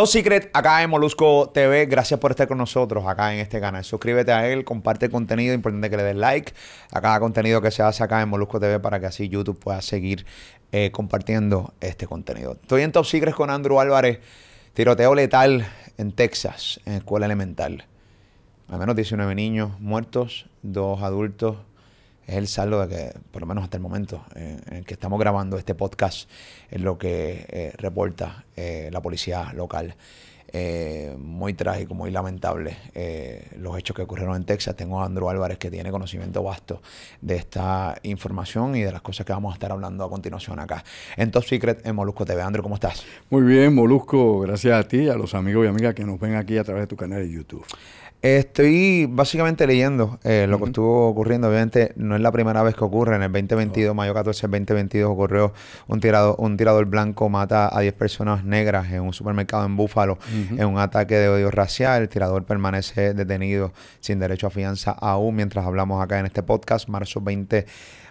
Top Secret, acá en Molusco TV. Gracias por estar con nosotros acá en este canal. Suscríbete a él, comparte el contenido. Importante que le des like a cada contenido que se hace acá en Molusco TV para que así YouTube pueda seguir eh, compartiendo este contenido. Estoy en Top Secret con Andrew Álvarez. Tiroteo letal en Texas, en escuela elemental. Al menos 19 niños muertos, dos adultos es el saldo de que, por lo menos hasta el momento en, que estamos grabando este podcast, es lo que eh, reporta eh, la policía local. Eh, muy trágico, muy lamentable los hechos que ocurrieron en Texas. Tengo a Andrew Álvarez que tiene conocimiento vasto de esta información y de las cosas que vamos a estar hablando a continuación acá. En Top Secret en Molusco TV. Andrew, ¿cómo estás? Muy bien, Molusco. Gracias a ti, y a los amigos y amigas que nos ven aquí a través de tu canal de YouTube. Estoy básicamente leyendo eh, lo que estuvo ocurriendo. Obviamente no es la primera vez que ocurre. En el 2022, mayo 14 2022, ocurrió un, tirado, un tirador blanco mata a 10 personas negras en un supermercado en Búfalo en un ataque de odio racial. El tirador permanece detenido sin derecho a fianza aún mientras hablamos acá en este podcast. Marzo 20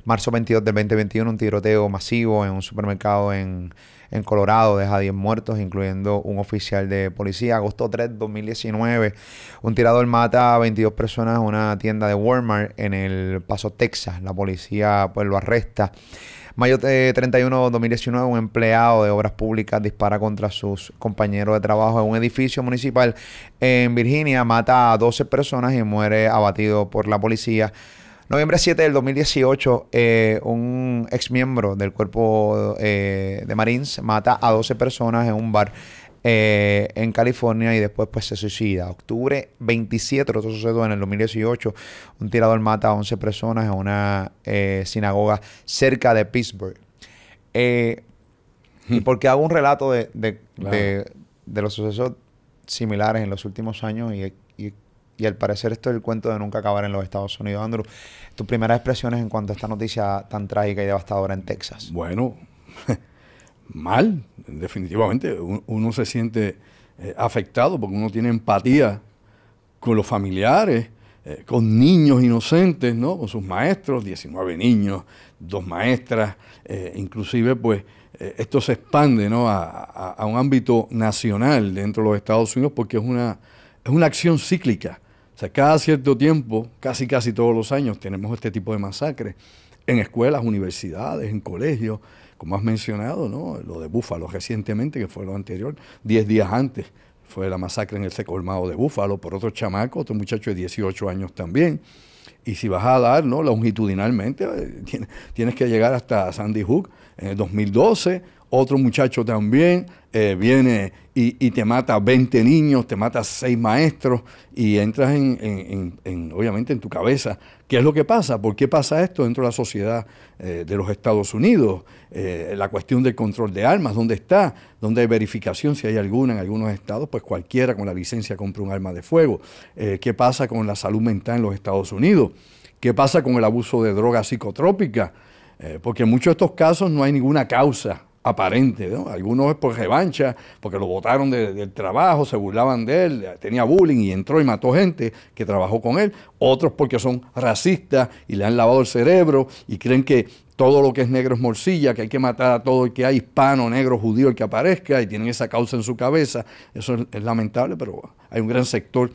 Marzo 22 de 2021, un tiroteo masivo en un supermercado en, Colorado deja 10 muertos, incluyendo un oficial de policía. Agosto 3, 2019, un tirador mata a 22 personas en una tienda de Walmart en El Paso, Texas. La policía pues, lo arresta. Mayo de 31 2019, un empleado de obras públicas dispara contra sus compañeros de trabajo en un edificio municipal en Virginia, mata a 12 personas y muere abatido por la policía. Noviembre 7 del 2018, eh, un ex miembro del cuerpo eh, de Marines mata a 12 personas en un bar. Eh, en California y después pues se suicida. Octubre 27, otro sucedió en el 2018, un tirador mata a 11 personas en una sinagoga cerca de Pittsburgh. ¿Y hmm. porque hago un relato de, de, los sucesos similares en los últimos años y y al parecer esto es el cuento de nunca acabar en los Estados Unidos. Andrew, tus primeras expresiones en cuanto a esta noticia tan trágica y devastadora en Texas. Bueno, mal, definitivamente. Uno se siente eh, afectado porque uno tiene empatía con los familiares, eh, con niños inocentes, ¿no? Con sus maestros, 19 niños, dos maestras, eh, inclusive pues esto se expande A, un ámbito nacional dentro de los Estados Unidos porque es una, es una acción cíclica o sea, cada cierto tiempo, casi casi todos los años, tenemos este tipo de masacres en escuelas, universidades, en colegios, como has mencionado, ¿no? Lo de Búfalo recientemente, que fue lo anterior, 10 días antes fue la masacre en el colmado de Búfalo por otro chamaco, otro muchacho de 18 años también. Y si vas a dar, ¿no? Longitudinalmente, eh, tienes que llegar hasta Sandy Hook en el 2012 otro muchacho también eh, viene y, te mata 20 niños, te mata 6 maestros y entras en, obviamente en tu cabeza. ¿Qué es lo que pasa? ¿Por qué pasa esto dentro de la sociedad eh, de los Estados Unidos? Eh, la cuestión del control de armas, ¿dónde está? ¿Dónde hay verificación? Si hay alguna en algunos estados, pues cualquiera con la licencia compra un arma de fuego. ¿Qué pasa con la salud mental en los Estados Unidos? ¿Qué pasa con el abuso de drogas psicotrópicas? porque en muchos de estos casos no hay ninguna causa aparente. ¿no? Algunos es pues, por revancha, porque lo botaron de, del trabajo, se burlaban de él, tenía bullying y entró y mató gente que trabajó con él. Otros porque son racistas y le han lavado el cerebro y creen que todo lo que es negro es morcilla, que hay que matar a todo el que hay, hispano, negro, judío, el que aparezca, y tienen esa causa en su cabeza. Eso es, lamentable, pero hay un gran sector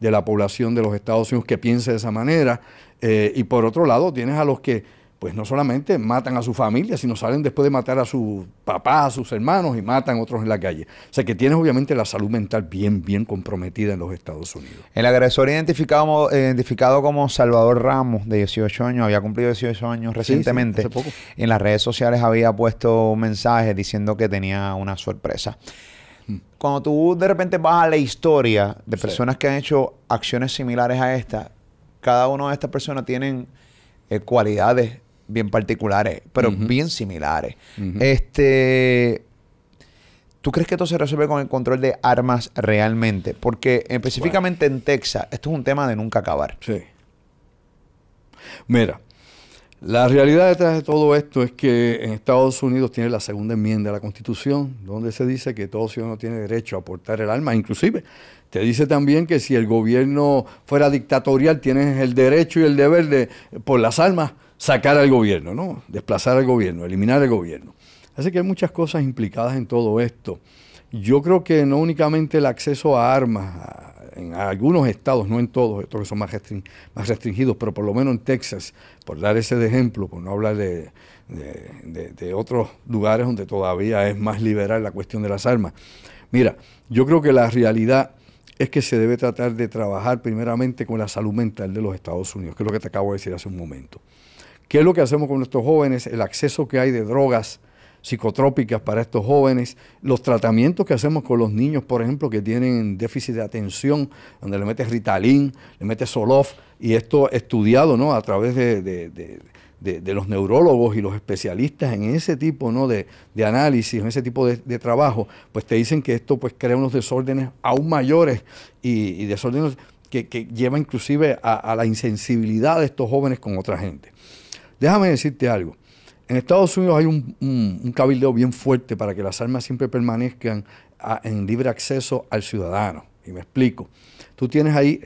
de la población de los Estados Unidos que piensa de esa manera. Eh, y por otro lado, tienes a los que pues no solamente matan a su familia, sino salen después de matar a su papá, a sus hermanos y matan a otros en la calle. O sea que tienes obviamente la salud mental bien, bien comprometida en los Estados Unidos. El agresor identificado, como Salvador Ramos, de 18 años, había cumplido 18 años recientemente. En las redes sociales había puesto un mensaje diciendo que tenía una sorpresa. Hmm. Cuando tú de repente vas a la historia de personas que han hecho acciones similares a esta, cada una de estas personas tienen eh, cualidades bien particulares, pero bien similares. Este. ¿Tú crees que esto se resuelve con el control de armas realmente? Porque específicamente en Texas, esto es un tema de nunca acabar. Sí. Mira, la realidad detrás de todo esto es que en Estados Unidos tiene la segunda enmienda a la Constitución, donde se dice que todo ciudadano tiene derecho a portar el arma. Inclusive, te dice también que si el gobierno fuera dictatorial, tienes el derecho y el deber de, por las armas sacar al gobierno, ¿no? Desplazar al gobierno, eliminar al gobierno. Así que hay muchas cosas implicadas en todo esto. Yo creo que no únicamente el acceso a armas en algunos estados, no en todos, estos que son más, restringidos, pero por lo menos en Texas, por dar ese ejemplo, por no hablar de otros lugares donde todavía es más liberal la cuestión de las armas. Mira, yo creo que la realidad es que se debe tratar de trabajar primeramente con la salud mental de los Estados Unidos, que es lo que te acabo de decir hace un momento. ¿Qué es lo que hacemos con nuestros jóvenes? El acceso que hay de drogas psicotrópicas para estos jóvenes, los tratamientos que hacemos con los niños, por ejemplo, que tienen déficit de atención, donde le metes Ritalin, le metes Solof, y esto estudiado a través de, los neurólogos y los especialistas en ese tipo de, análisis, en ese tipo de, trabajo, pues te dicen que esto pues, crea unos desórdenes aún mayores y, desórdenes que, que, lleva inclusive a la insensibilidad de estos jóvenes con otra gente. Déjame decirte algo. En Estados Unidos hay un, cabildo bien fuerte para que las armas siempre permanezcan en libre acceso al ciudadano. Y me explico. Tú tienes ahí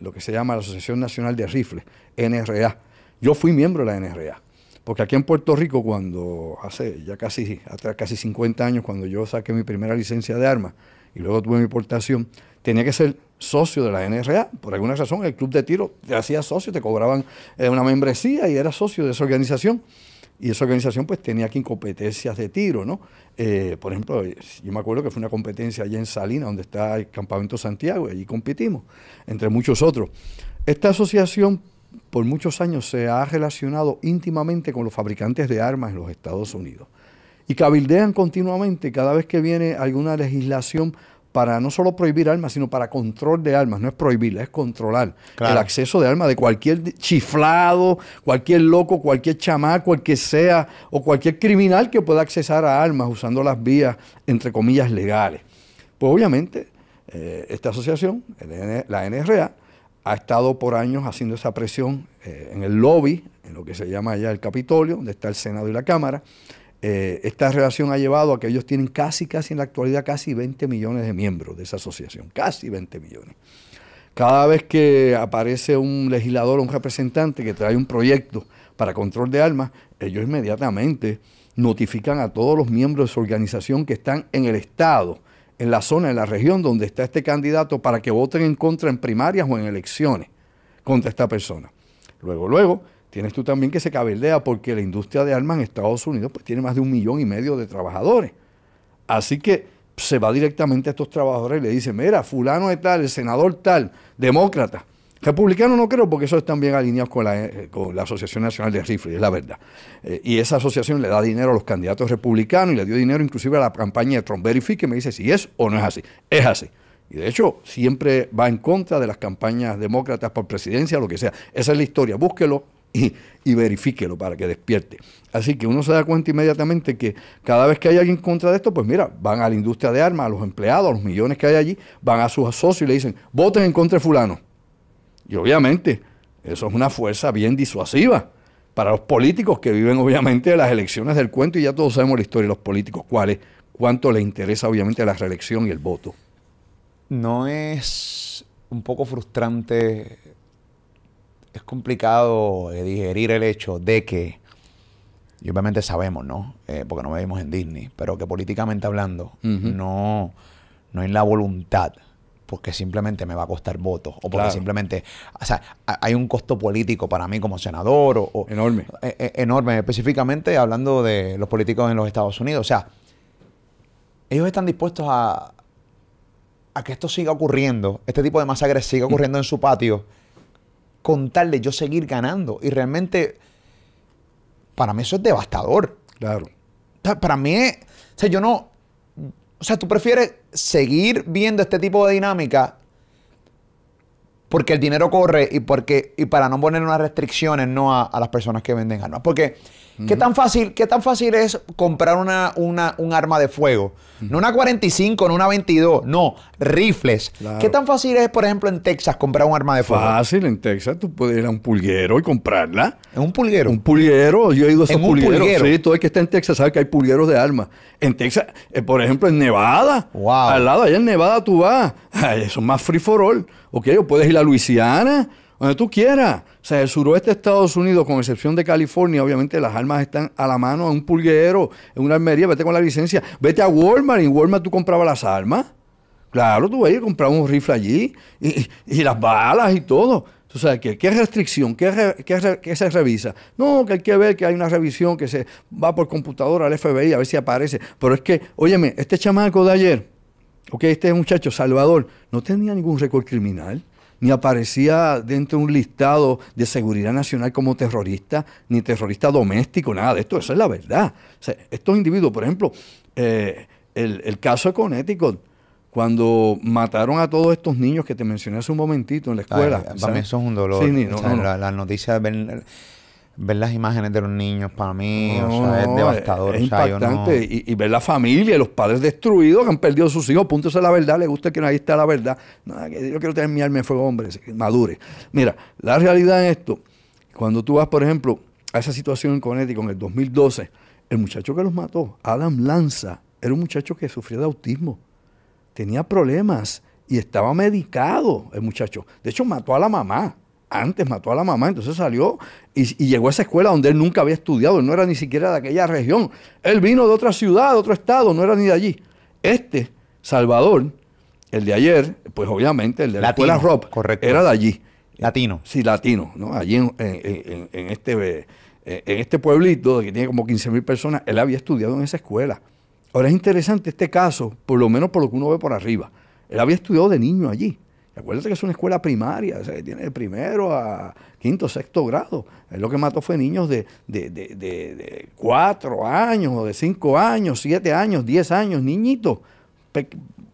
lo que se llama la Asociación Nacional de Rifles, NRA. Yo fui miembro de la NRA. Porque aquí en Puerto Rico, cuando hace ya casi, casi 50 años, cuando yo saqué mi primera licencia de armas, y luego tuve mi importación tenía que ser socio de la NRA. Por alguna razón, el club de tiro te hacía socio, te cobraban eh, una membresía y era socio de esa organización. Y esa organización pues tenía aquí competencias de tiro, ¿no? Eh, por ejemplo, yo me acuerdo que fue una competencia allá en Salina, donde está el Campamento Santiago, y allí competimos, entre muchos otros. Esta asociación por muchos años se ha relacionado íntimamente con los fabricantes de armas en los Estados Unidos y cabildean continuamente cada vez que viene alguna legislación para no solo prohibir armas, sino para control de armas. No es prohibirla, es controlar el acceso de armas de cualquier chiflado, cualquier loco, cualquier chamaco, el que sea, o cualquier criminal que pueda accesar a armas usando las vías, entre comillas, legales. Pues obviamente, eh, esta asociación, la NRA, ha estado por años haciendo esa presión eh, en el lobby, en lo que se llama allá el Capitolio, donde está el Senado y la Cámara, eh, esta relación ha llevado a que ellos tienen casi, casi en la actualidad, casi 20 millones de miembros de esa asociación, casi 20 millones. Cada vez que aparece un legislador o un representante que trae un proyecto para control de armas, ellos inmediatamente notifican a todos los miembros de su organización que están en el Estado, en la zona, en la región donde está este candidato, para que voten en contra en primarias o en elecciones contra esta persona. Luego, luego, tienes tú también que se cabildea porque la industria de armas en Estados Unidos pues, tiene más de un millón y medio de trabajadores. Así que se va directamente a estos trabajadores y le dice, mira, fulano es tal, el senador tal, demócrata. Republicano no creo porque eso están bien alineados con la, eh, con la Asociación Nacional de Rifles, es la verdad. Eh, y esa asociación le da dinero a los candidatos republicanos y le dio dinero inclusive a la campaña de Trump. Verifique me dice si es o no es así. Es así. Y de hecho, siempre va en contra de las campañas demócratas por presidencia, lo que sea. Esa es la historia. Búsquelo, y, verifíquelo para que despierte. Así que uno se da cuenta inmediatamente que cada vez que hay alguien en contra de esto, pues mira, van a la industria de armas, a los empleados, a los millones que hay allí, van a sus socios y le dicen, voten en contra de fulano. Y obviamente, eso es una fuerza bien disuasiva para los políticos que viven obviamente de las elecciones del cuento y ya todos sabemos la historia de los políticos, cuáles cuánto les interesa obviamente la reelección y el voto. No es un poco frustrante es complicado eh, digerir el hecho de que, y obviamente sabemos, ¿no? Eh, porque no vivimos en Disney, pero que políticamente hablando, no, no hay la voluntad porque simplemente me va a costar votos o porque simplemente, o sea, hay un costo político para mí como senador o, enorme, e, e, enorme específicamente hablando de los políticos en los Estados Unidos, o sea, ellos están dispuestos a a que esto siga ocurriendo, este tipo de masacres siga mm. ocurriendo en su patio con tal yo seguir ganando. Y realmente, para mí eso es devastador. Claro. Para mí, o sea, yo no, o sea, tú prefieres seguir viendo este tipo de dinámica porque el dinero corre y porque y para no poner unas restricciones no a, a las personas que venden armas. Porque ¿Qué, tan fácil, ¿Qué tan fácil es comprar una, un arma de fuego? No una 45, no una 22, no, rifles. ¿Qué tan fácil es, por ejemplo, en Texas comprar un arma de fuego? Fácil, en Texas tú puedes ir a un pulguero y comprarla. un pulguero? Un pulguero, yo he ido a esos pulgueros. Pulguero? Sí, todo el que está en Texas sabe que hay pulgueros de armas. En Texas, eh, por ejemplo, en Nevada, wow. al lado allá en Nevada tú vas, eso es más free for all, ¿ok? O puedes ir a Luisiana donde tú quieras. O sea, el suroeste de Estados Unidos, con excepción de California, obviamente las armas están a la mano, en un pulguero, en una armería, vete con la licencia, vete a Walmart, y en Walmart tú comprabas las armas. Claro, tú veías, comprabas un rifle allí, y, las balas y todo. O sea, ¿qué, restricción? ¿Qué, se revisa? No, que hay que ver que hay una revisión que se va por computadora al FBI a ver si aparece. Pero es que, óyeme, este chamaco de ayer, que este muchacho, Salvador, no tenía ningún récord criminal ni aparecía dentro de un listado de seguridad nacional como terrorista, ni terrorista doméstico, nada de esto. Eso es la verdad. estos individuos, por ejemplo, eh, el, caso Connecticut, cuando mataron a todos estos niños que te mencioné hace un momentito en la escuela. eso es un dolor. Sí, ni, no, ver las imágenes de los niños para mí, o sea, es devastador. Es, impactante. Y, ver la familia, los padres destruidos que han perdido a sus hijos, punto, esa es la verdad, le gusta que ahí está la verdad. No, yo quiero tener mi alma en fuego, hombre, madure. Mira, la realidad es esto, cuando tú vas, por ejemplo, a esa situación en Connecticut en el 2012, el muchacho que los mató, Adam Lanza, era un muchacho que sufría de autismo, tenía problemas y estaba medicado el muchacho. De hecho, mató a la mamá antes mató a la mamá, entonces salió y, llegó a esa escuela donde él nunca había estudiado, él no era ni siquiera de aquella región, él vino de otra ciudad, de otro estado, no era ni de allí. Este, Salvador, el de ayer, pues obviamente, el de la escuela era de allí. Latino. Sí, latino, ¿no? Allí en, este, eh, en este pueblito que tiene como 15 mil personas, él había estudiado en esa escuela. Ahora es interesante este caso, por lo menos por lo que uno ve por arriba. Él había estudiado de niño allí. Acuérdate que es una escuela primaria, tiene de primero a quinto, sexto grado. Es lo que mató fue niños de, cuatro años, o de cinco años, siete años, diez años, niñitos.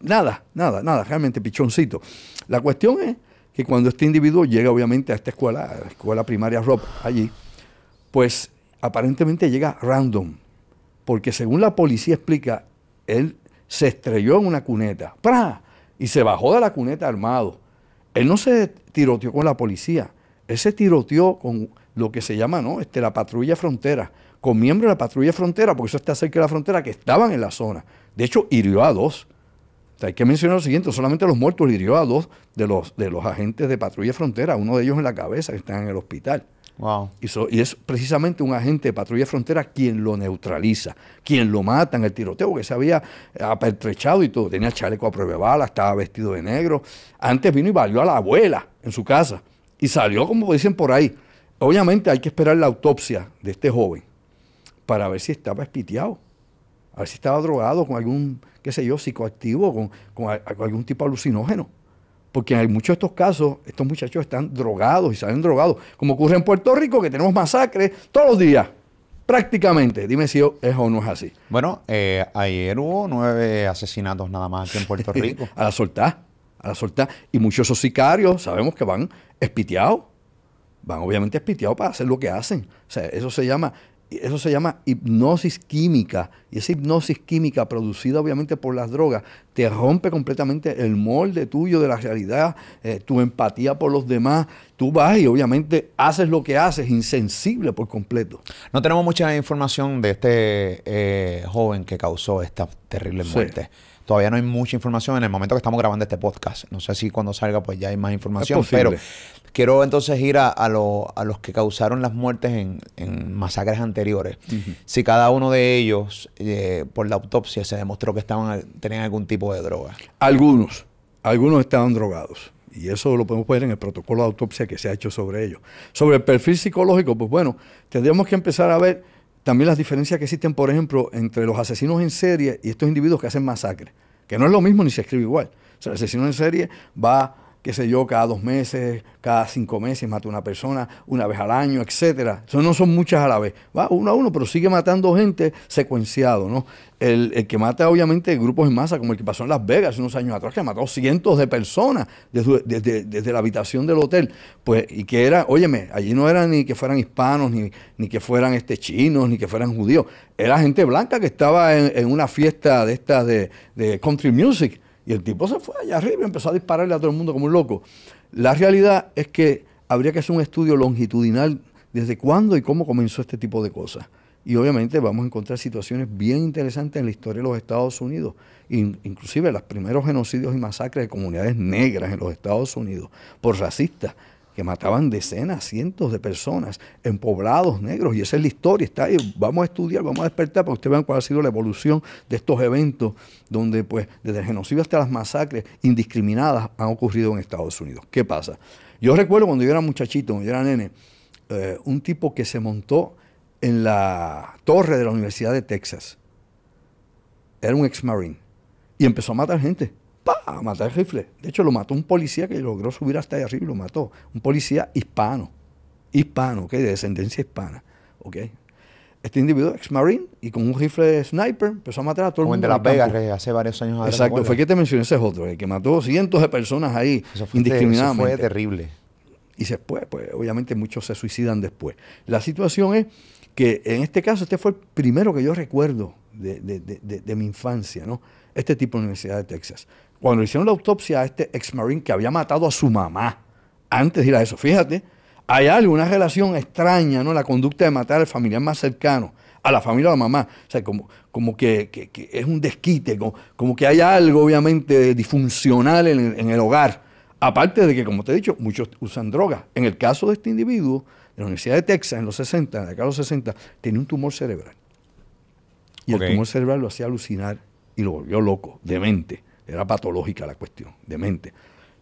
nada, nada, nada, realmente pichoncito. La cuestión es que cuando este individuo llega, obviamente, a esta escuela, a la escuela primaria Rob, allí, pues aparentemente llega random. Porque según la policía explica, él se estrelló en una cuneta. ¡Pra! y se bajó de la cuneta armado. Él no se tiroteó con la policía, él se tiroteó con lo que se llama ¿no? este, la patrulla frontera, con miembros de la patrulla frontera, porque eso está cerca de la frontera, que estaban en la zona. De hecho, hirió a dos. hay que mencionar lo siguiente, solamente los muertos hirió a dos de los, de los agentes de patrulla frontera, uno de ellos en la cabeza que está en el hospital. Y, es precisamente un agente de patrulla frontera quien lo neutraliza, quien lo mata en el tiroteo, que se había apertrechado y todo. Tenía chaleco a prueba de bala, estaba vestido de negro. Antes vino y valió a la abuela en su casa y salió, como dicen por ahí. Obviamente hay que esperar la autopsia de este joven para ver si estaba espiteado, a ver si estaba drogado con algún, qué sé yo, psicoactivo, con, con algún tipo alucinógeno porque en muchos de estos casos, estos muchachos están drogados y salen drogados, como ocurre en Puerto Rico, que tenemos masacres todos los días. Prácticamente, dime si es o no es así. Bueno, eh, ayer hubo nueve asesinatos nada más aquí en Puerto Rico. a la soltá, a la soltá. Y muchos esos sicarios sabemos que van espiteados, van obviamente espiteados para hacer lo que hacen. O sea, eso se llama eso se llama hipnosis química. Y esa hipnosis química, producida obviamente por las drogas, te rompe completamente el molde tuyo de la realidad, eh, tu empatía por los demás. Tú vas y obviamente haces lo que haces, insensible por completo. No tenemos mucha información de este eh, joven que causó esta terrible muerte. Todavía no hay mucha información en el momento que estamos grabando este podcast. No sé si cuando salga pues ya hay más información, pero quiero entonces ir a, los que causaron las muertes en, masacres anteriores. Si cada uno de ellos, eh, por la autopsia, se demostró que estaban, tenían algún tipo de droga. Algunos, algunos estaban drogados. Y eso lo podemos poner en el protocolo de autopsia que se ha hecho sobre ellos. Sobre el perfil psicológico, pues bueno, tendríamos que empezar a ver también las diferencias que existen, por ejemplo, entre los asesinos en serie y estos individuos que hacen masacres, que no es lo mismo ni se escribe igual. O sea, el asesino en serie va qué sé yo, cada dos meses, cada cinco meses mata una persona, una vez al año, etcétera. Eso no son muchas a la vez. Va uno a uno, pero sigue matando gente secuenciado, ¿no? El, que mata obviamente grupos en masa, como el que pasó en Las Vegas unos años atrás, que mató cientos de personas desde, la habitación del hotel, pues, y que era, óyeme, allí no eran ni que fueran hispanos, ni, ni que fueran este, chinos, ni que fueran judíos, era gente blanca que estaba en, una fiesta de estas de, de country music, y el tipo se fue allá arriba y empezó a dispararle a todo el mundo como un loco. La realidad es que habría que hacer un estudio longitudinal desde cuándo y cómo comenzó este tipo de cosas. Y obviamente vamos a encontrar situaciones bien interesantes en la historia de los Estados Unidos, inclusive los primeros genocidios y masacres de comunidades negras en los Estados Unidos por racistas, que mataban decenas, cientos de personas en poblados negros. Y esa es la historia. Está Vamos a estudiar, vamos a despertar para que ustedes vean cuál ha sido la evolución de estos eventos, donde pues desde el genocidio hasta las masacres indiscriminadas han ocurrido en Estados Unidos. ¿Qué pasa? Yo recuerdo cuando yo era muchachito, cuando yo era nene, eh, un tipo que se montó en la torre de la Universidad de Texas. Era un ex-marine. Y empezó a matar gente. ¡Pah! matar el rifle. De hecho, lo mató un policía que logró subir hasta allá arriba y lo mató. Un policía hispano, hispano, ¿ok? de descendencia hispana. ok Este individuo, ex marine, y con un rifle sniper empezó a matar a todo el mundo. Las Vegas, eh, hace varios años Exacto, fue que te mencioné ese otro, el que mató cientos de personas ahí, eso indiscriminadamente. eso fue terrible. Y después, pues obviamente muchos se suicidan después. La situación es que en este caso, este fue el primero que yo recuerdo de, de mi infancia, ¿no? este tipo en la Universidad de Texas. Cuando le hicieron la autopsia a este ex marine que había matado a su mamá, antes de ir a eso, fíjate, hay alguna relación extraña, ¿no? La conducta de matar al familiar más cercano, a la familia de la mamá. O sea, como, como que, es un desquite, como, que hay algo obviamente disfuncional en, el hogar. Aparte de que, como te he dicho, muchos usan drogas. En el caso de este individuo, de la Universidad de Texas, en los 60, en la década los 60, tenía un tumor cerebral. Y el tumor cerebral lo hacía alucinar y lo volvió loco, demente. Era patológica la cuestión, demente.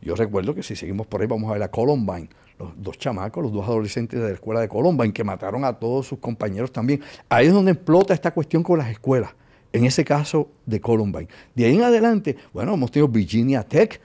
Yo recuerdo que si seguimos por ahí vamos a ver a Columbine, los dos chamacos, los dos adolescentes de la escuela de Columbine, que mataron a todos sus compañeros también. Ahí es donde explota esta cuestión con las escuelas, en ese caso de Columbine. De ahí en adelante, bueno, hemos tenido Virginia Tech,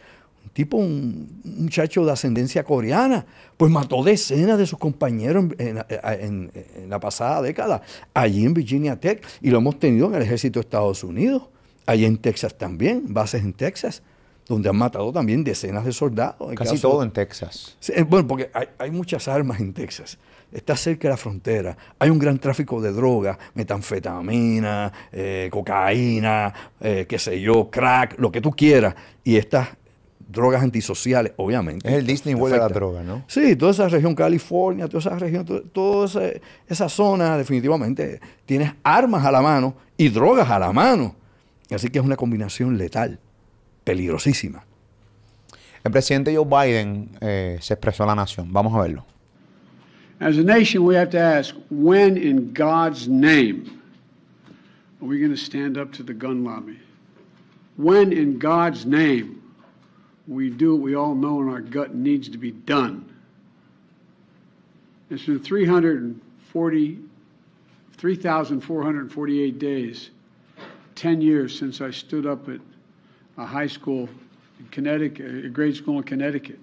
un tipo, un, muchacho de ascendencia coreana, pues mató decenas de sus compañeros en la pasada década, allí en Virginia Tech, y lo hemos tenido en el ejército de Estados Unidos Allá en Texas también, bases en Texas, donde han matado también decenas de soldados. Casi todo en Texas. Eh, bueno, porque hay, muchas armas en Texas. Está cerca de la frontera. Hay un gran tráfico de drogas, metanfetamina, eh, cocaína, eh, qué sé yo, crack, lo que tú quieras. Y estas drogas antisociales, obviamente. Es el Disney World de la droga, ¿no? Sí, toda esa región, California, toda esa región, toda, esa, esa, zona, definitivamente, tienes armas a la mano y drogas a la mano. Así que es una combinación letal, peligrosísima. El presidente Joe Biden eh, se expresó a la nación. Vamos a verlo. As a nation, we have to ask, when in God's name are we going to stand up to the gun lobby? When in God's name we do what we all know in our gut needs to be done? It's been 340, 3,448 days 10 years since I stood up at a high school in Connecticut, a grade school in Connecticut,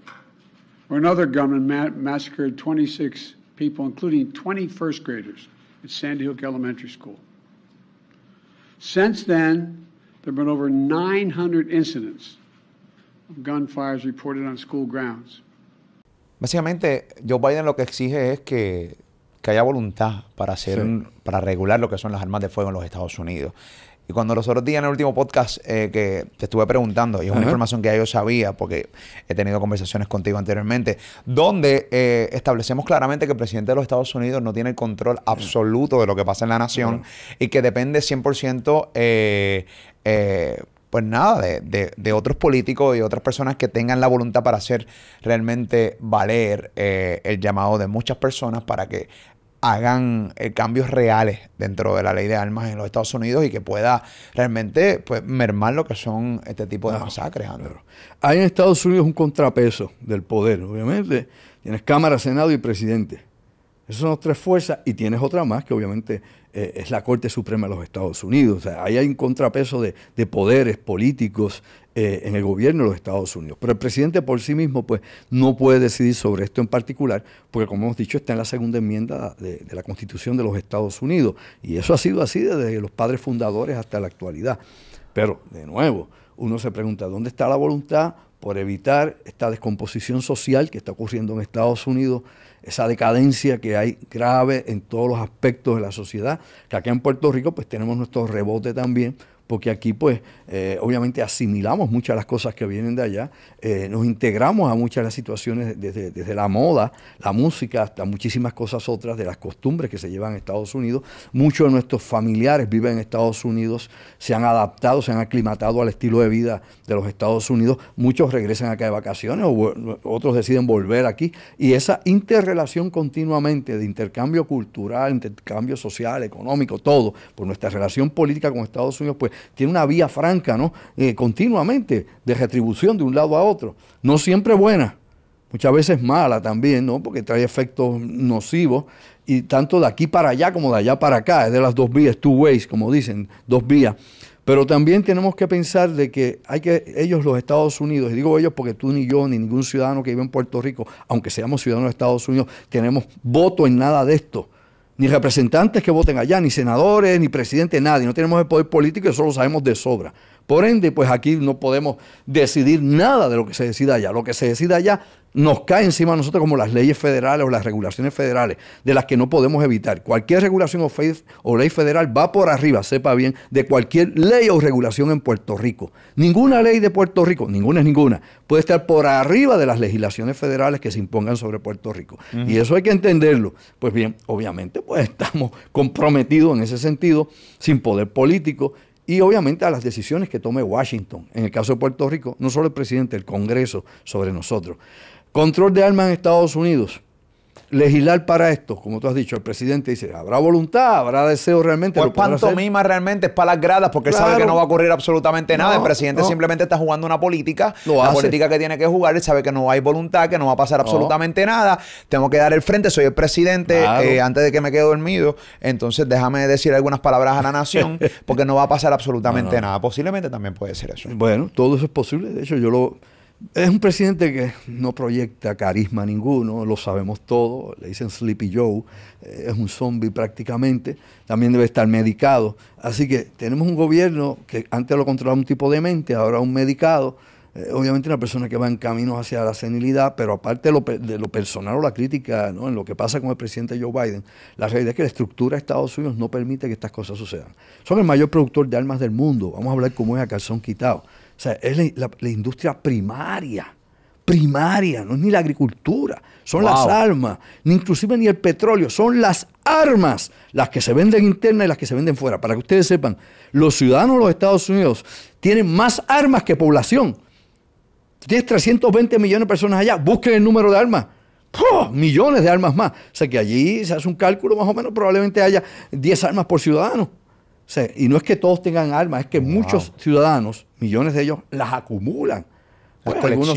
where another gunman ma massacred 26 people, including 20 first graders at Sandy Hook Elementary School. Since then, there have been over 900 incidents of gunfires reported on school grounds. Básicamente, Joe Biden lo que exige es que, que haya voluntad para hacer, sí. para regular lo que son las armas de fuego en los Estados Unidos. Y cuando los otros días en el último podcast eh, que te estuve preguntando, y es una información que ya yo sabía porque he tenido conversaciones contigo anteriormente, donde eh, establecemos claramente que el presidente de los Estados Unidos no tiene control absoluto de lo que pasa en la nación y que depende 100% eh, pues nada, de, otros políticos y otras personas que tengan la voluntad para hacer realmente valer el llamado de muchas personas para que hagan eh, cambios reales dentro de la ley de armas en los Estados Unidos y que pueda realmente pues, mermar lo que son este tipo de masacres, Hay en Estados Unidos un contrapeso del poder, obviamente. Tienes Cámara, Senado y Presidente. Esas son las tres fuerzas y tienes otra más que obviamente eh, es la Corte Suprema de los Estados Unidos. O sea, ahí hay un contrapeso de, poderes políticos eh, en el gobierno de los Estados Unidos. Pero el presidente por sí mismo pues, no puede decidir sobre esto en particular, porque como hemos dicho, está en la segunda enmienda de la Constitución de los Estados Unidos. Y eso ha sido así desde los padres fundadores hasta la actualidad. Pero, de nuevo, uno se pregunta, ¿dónde está la voluntad por evitar esta descomposición social que está ocurriendo en Estados Unidos? esa decadencia que hay grave en todos los aspectos de la sociedad, que aquí en Puerto Rico pues tenemos nuestro rebote también porque aquí pues eh, obviamente asimilamos muchas de las cosas que vienen de allá, eh, nos integramos a muchas de las situaciones desde, la moda, la música, hasta muchísimas cosas otras de las costumbres que se llevan en Estados Unidos. Muchos de nuestros familiares viven en Estados Unidos, se han adaptado, se han aclimatado al estilo de vida de los Estados Unidos, muchos regresan acá de vacaciones o otros deciden volver aquí y esa interrelación continuamente de intercambio cultural, intercambio social, económico, todo, por nuestra relación política con Estados Unidos, pues tiene una vía franca, ¿no? Eh, continuamente de retribución de un lado a otro. No siempre buena, muchas veces mala también, ¿no? Porque trae efectos nocivos y tanto de aquí para allá como de allá para acá, es de las dos vías, two ways, como dicen, dos vías. Pero también tenemos que pensar de que hay que ellos, los Estados Unidos, y digo ellos porque tú ni yo ni ningún ciudadano que vive en Puerto Rico, aunque seamos ciudadanos de Estados Unidos, tenemos voto en nada de esto ni representantes que voten allá, ni senadores, ni presidentes, nadie. No tenemos el poder político, eso lo sabemos de sobra. Por ende, pues aquí no podemos decidir nada de lo que se decida allá. Lo que se decida allá nos cae encima a nosotros como las leyes federales o las regulaciones federales, de las que no podemos evitar. Cualquier regulación o, ley federal va por arriba, sepa bien, de cualquier ley o regulación en Puerto Rico. Ninguna ley de Puerto Rico, ninguna es ninguna, puede estar por arriba de las legislaciones federales que se impongan sobre Puerto Rico. Y eso hay que entenderlo. Pues bien, obviamente, pues estamos comprometidos en ese sentido, sin poder político, y obviamente a las decisiones que tome Washington, en el caso de Puerto Rico, no solo el presidente, el Congreso sobre nosotros. Control de armas en Estados Unidos legislar para esto, como tú has dicho, el presidente dice, habrá voluntad, habrá deseo realmente. Pues pantomima realmente es para las gradas porque él sabe que no va a ocurrir absolutamente nada. el presidente simplemente está jugando una política, la política que tiene que jugar, él sabe que no hay voluntad, que no va a pasar absolutamente nada. Tengo que dar el frente, soy el presidente, eh, antes de que me quede dormido, entonces déjame decir algunas palabras a la nación porque no va a pasar absolutamente nada. Posiblemente también puede ser eso. Bueno, todo eso es posible, de hecho yo lo es un presidente que no proyecta carisma ninguno, lo sabemos todo, le dicen Sleepy Joe, eh, es un zombie prácticamente, también debe estar medicado. Así que tenemos un gobierno que antes lo controlaba un tipo de mente, ahora un medicado, eh, obviamente una persona que va en caminos hacia la senilidad, pero aparte de lo, personal o la crítica en lo que pasa con el presidente Joe Biden, la realidad es que la estructura de Estados Unidos no permite que estas cosas sucedan. Son el mayor productor de armas del mundo, vamos a hablar cómo es a calzón quitado. O sea, es la, industria primaria, primaria, no es ni la agricultura, son las armas, ni inclusive ni el petróleo, son las armas las que se venden interna y las que se venden fuera. Para que ustedes sepan, los ciudadanos de los Estados Unidos tienen más armas que población. Tienes 320 millones de personas allá, busquen el número de armas. Millones de armas más. O sea que allí se hace un cálculo más o menos, probablemente haya 10 armas por ciudadano y no es que todos tengan armas, es que muchos ciudadanos, millones de ellos, las acumulan. Pues, algunos,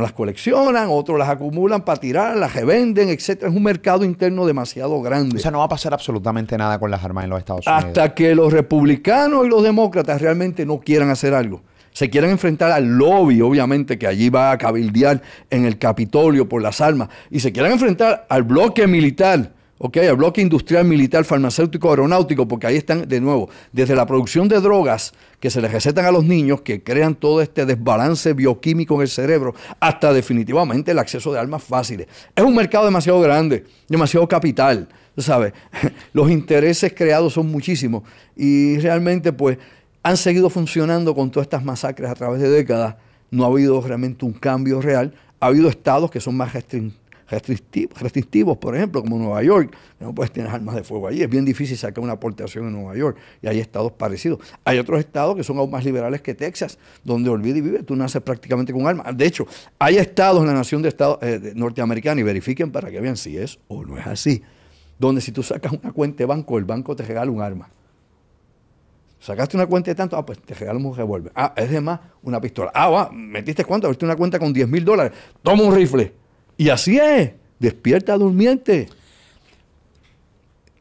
las coleccionan, otros las acumulan para tirar, las revenden, etc. Es un mercado interno demasiado grande. O sea, no va a pasar absolutamente nada con las armas en los Estados Unidos. Hasta que los republicanos y los demócratas realmente no quieran hacer algo. Se quieran enfrentar al lobby, obviamente, que allí va a cabildear en el Capitolio por las armas. Y se quieran enfrentar al bloque militar Ok, el bloque industrial, militar, farmacéutico, aeronáutico, porque ahí están, de nuevo, desde la producción de drogas que se les recetan a los niños, que crean todo este desbalance bioquímico en el cerebro, hasta definitivamente el acceso de armas fáciles. Es un mercado demasiado grande, demasiado capital, ¿sabes? Los intereses creados son muchísimos y realmente pues han seguido funcionando con todas estas masacres a través de décadas. No ha habido realmente un cambio real. Ha habido estados que son más restringidos restrictivos, restrictivos, por ejemplo, como Nueva York, no puedes tener armas de fuego allí. Es bien difícil sacar una aportación en Nueva York y hay estados parecidos. Hay otros estados que son aún más liberales que Texas, donde olvida y vive, tú naces prácticamente con armas. De hecho, hay estados en la nación de estados eh, norteamericanos norteamericana y verifiquen para que vean si es o no es así. Donde si tú sacas una cuenta de banco, el banco te regala un arma. ¿Sacaste una cuenta de tanto? Ah, pues te regalamos un revólver. Ah, es de más, una pistola. Ah, va, metiste cuánto, abriste una cuenta con 10 mil dólares. Toma un rifle. Y así es. Despierta durmiente.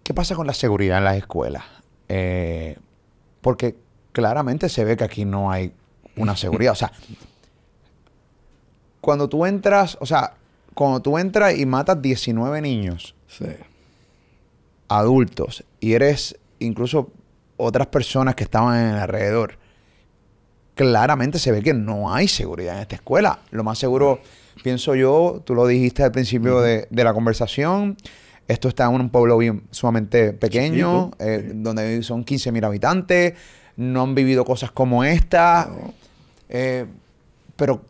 ¿Qué pasa con la seguridad en las escuelas? Eh, porque claramente se ve que aquí no hay una seguridad. O sea, cuando tú entras, o sea, cuando tú entras y matas 19 niños, adultos, y eres incluso otras personas que estaban en el alrededor, claramente se ve que no hay seguridad en esta escuela. Lo más seguro, pienso yo, tú lo dijiste al principio de, la conversación, esto está en un pueblo sumamente pequeño, eh, donde son 15.000 habitantes, no han vivido cosas como esta, eh, pero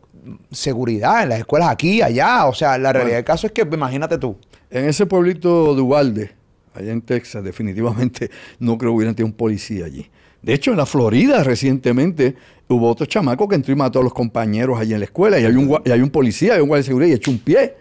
seguridad en las escuelas aquí, allá, o sea, la realidad del caso es que imagínate tú. En ese pueblito de Ubalde, allá en Texas, definitivamente no creo que hubieran tenido un policía allí. De hecho, en la Florida recientemente hubo otro chamaco que entró y mató a los compañeros allí en la escuela. Y hay un, y hay un policía, hay un guardia de seguridad y echó un pie.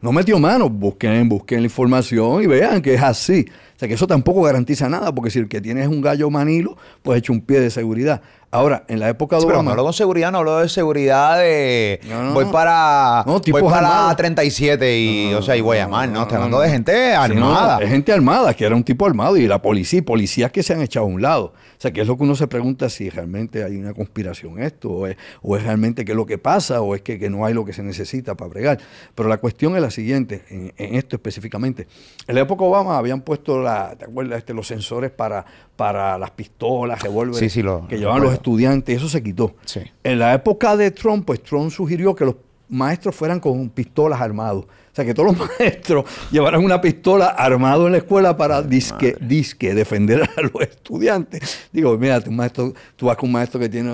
No metió mano. Busquen, busquen la información y vean que es así. O sea, que eso tampoco garantiza nada, porque si el que tiene es un gallo manilo, pues echa un pie de seguridad. Ahora, en la época de Obama. pero no habló de seguridad, no habló de seguridad de. voy para. No, voy para 37 y. o voy a mal, ¿no? Estoy hablando de gente armada. De gente armada, que era un tipo armado y la policía, policías que se han echado a un lado. O sea, que es lo que uno se pregunta si realmente hay una conspiración esto, o es, o es realmente que es lo que pasa, o es que, no hay lo que se necesita para bregar. Pero la cuestión es la siguiente, en, esto específicamente. En la época de Obama habían puesto la, ¿te acuerdas? Este, los sensores para para las pistolas, revólveres que llevaban los estudiantes, eso se quitó. En la época de Trump, pues Trump sugirió que los maestros fueran con pistolas armados. O sea, que todos los maestros llevarán una pistola armado en la escuela para disque, disque defender a los estudiantes. Digo, mira, maestro, tú vas con un maestro que tiene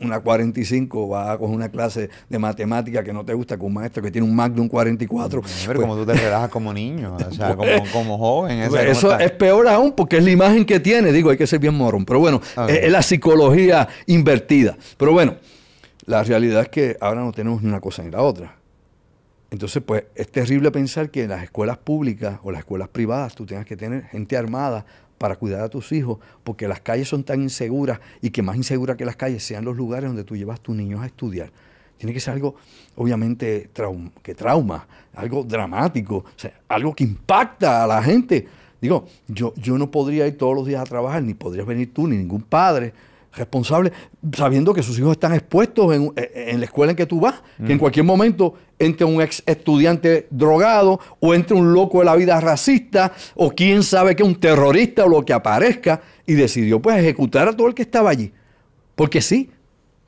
una 45, vas a coger una clase de matemática que no te gusta, con un maestro que tiene un Mac de un 44. Pero pues como tú te relajas como niño, o sea, pues, como, joven. Pues, eso es peor aún porque es la imagen que tiene. Digo, hay que ser bien morón. Pero bueno, ah, es la psicología invertida. Pero bueno, la realidad es que ahora no tenemos ni una cosa ni la otra. Entonces, pues es terrible pensar que en las escuelas públicas o las escuelas privadas tú tengas que tener gente armada para cuidar a tus hijos, porque las calles son tan inseguras y que más inseguras que las calles sean los lugares donde tú llevas a tus niños a estudiar. Tiene que ser algo, obviamente, que trauma, algo dramático, algo que impacta a la gente. Digo, yo, yo no podría ir todos los días a trabajar, ni podrías venir tú, ni ningún padre, responsable, sabiendo que sus hijos están expuestos eh, eh, en, la escuela en que tú vas, que en mm. cualquier momento entre un ex estudiante drogado o entre un loco de la vida racista o quién sabe que un terrorista o lo que aparezca y decidió pues ejecutar a todo el que estaba allí. Porque sí,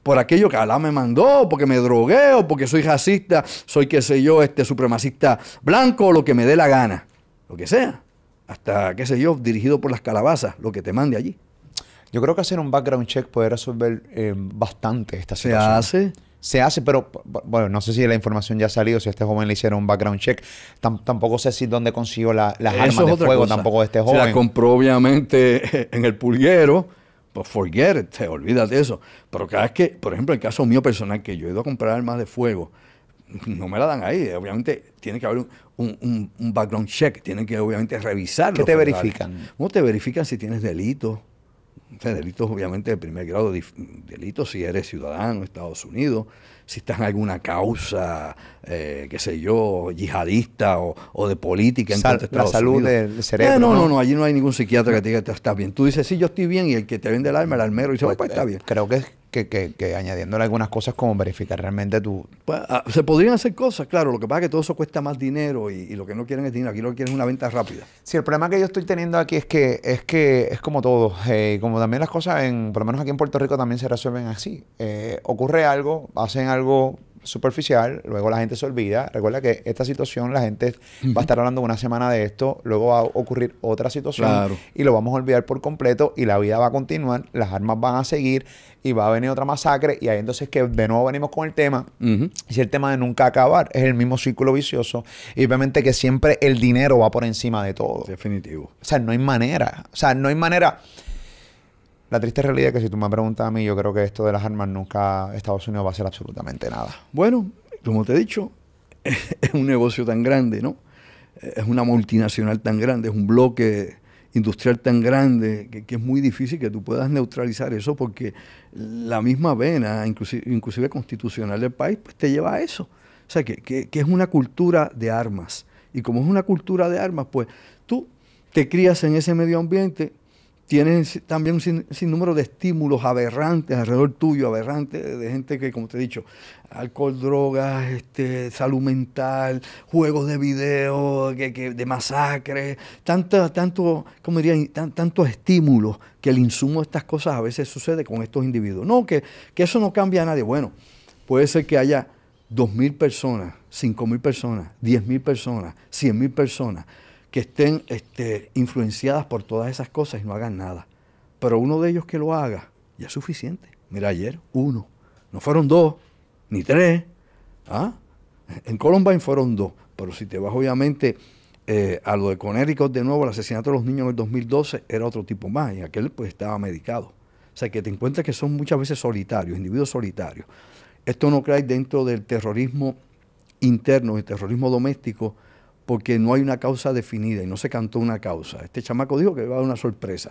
por aquello que Alá me mandó, porque me drogué o porque soy racista, soy qué sé yo, este supremacista blanco o lo que me dé la gana, lo que sea, hasta qué sé yo, dirigido por las calabazas, lo que te mande allí. Yo creo que hacer un background check puede resolver eh, bastante esta situación. ¿Se hace? Se hace, pero bueno, no sé si la información ya ha salido, si a este joven le hicieron un background check. tampoco sé si dónde consiguió las armas de fuego tampoco de este joven. Se la compró obviamente en el pulguero pues forget te olvídate de eso. Pero cada vez que, por ejemplo, el caso mío personal, que yo he ido a comprar armas de fuego, no me la dan ahí. Obviamente tiene que haber un, background check, tienen que obviamente revisarlo. ¿Qué te verifican? ¿Cómo te verifican si tienes delito? delitos obviamente de primer grado, delitos si eres ciudadano de Estados Unidos, si estás en alguna causa, eh, qué sé yo, yihadista o, de política en Sal, contra La salud del cerebro. Eh, no, no, no, allí no hay ningún psiquiatra que te diga, estás bien. Tú dices, sí, yo estoy bien, y el que te vende el alma, el almero, dice, oh, pues, pues, está eh, bien. Creo que es que, que, añadiéndole algunas cosas como verificar realmente tu... Pues, ah, se podrían hacer cosas, claro, lo que pasa es que todo eso cuesta más dinero y, lo que no quieren es dinero, aquí lo que quieren es una venta rápida. Sí, el problema que yo estoy teniendo aquí es que es, que es como todo, eh, como también las cosas, en, por lo menos aquí en Puerto Rico también se resuelven así. Eh, ocurre algo, hacen algo superficial, luego la gente se olvida. Recuerda que esta situación, la gente va a estar hablando una semana de esto, luego va a ocurrir otra situación y lo vamos a olvidar por completo y la vida va a continuar, las armas van a seguir y va a venir otra masacre y ahí entonces que de nuevo venimos con el tema. y Si el tema de nunca acabar es el mismo círculo vicioso y obviamente que siempre el dinero va por encima de todo. Definitivo. O sea, no hay manera. O sea, no hay manera. La triste realidad es que si tú me preguntas a mí, yo creo que esto de las armas nunca Estados Unidos va a hacer absolutamente nada. Bueno, como te he dicho, es un negocio tan grande, ¿no? Es una multinacional tan grande, es un bloque industrial tan grande que, es muy difícil que tú puedas neutralizar eso porque la misma vena, inclusive, constitucional del país, pues te lleva a eso. O sea, que, es una cultura de armas. Y como es una cultura de armas, pues tú te crías en ese medio ambiente, tienen también un sinnúmero de estímulos aberrantes alrededor tuyo, aberrantes de gente que, como te he dicho, alcohol, drogas, este, salud mental, juegos de video, de masacres, tanto, como diría, tantos estímulos que el insumo de estas cosas a veces sucede con estos individuos. No, que, que eso no cambia a nadie. Bueno, puede ser que haya 2.000 personas, 5.000 personas, 10.000 personas, 100.000 personas que estén este, influenciadas por todas esas cosas y no hagan nada. Pero uno de ellos que lo haga, ya es suficiente. Mira, ayer uno, no fueron dos, ni tres. ¿ah? En Columbine fueron dos, pero si te vas obviamente eh, a lo de Connecticut de nuevo, el asesinato de los niños en el 2012 era otro tipo más y aquel pues estaba medicado. O sea que te encuentras que son muchas veces solitarios, individuos solitarios. Esto no cae dentro del terrorismo interno, del terrorismo doméstico, porque no hay una causa definida y no se cantó una causa. Este chamaco dijo que va a dar una sorpresa.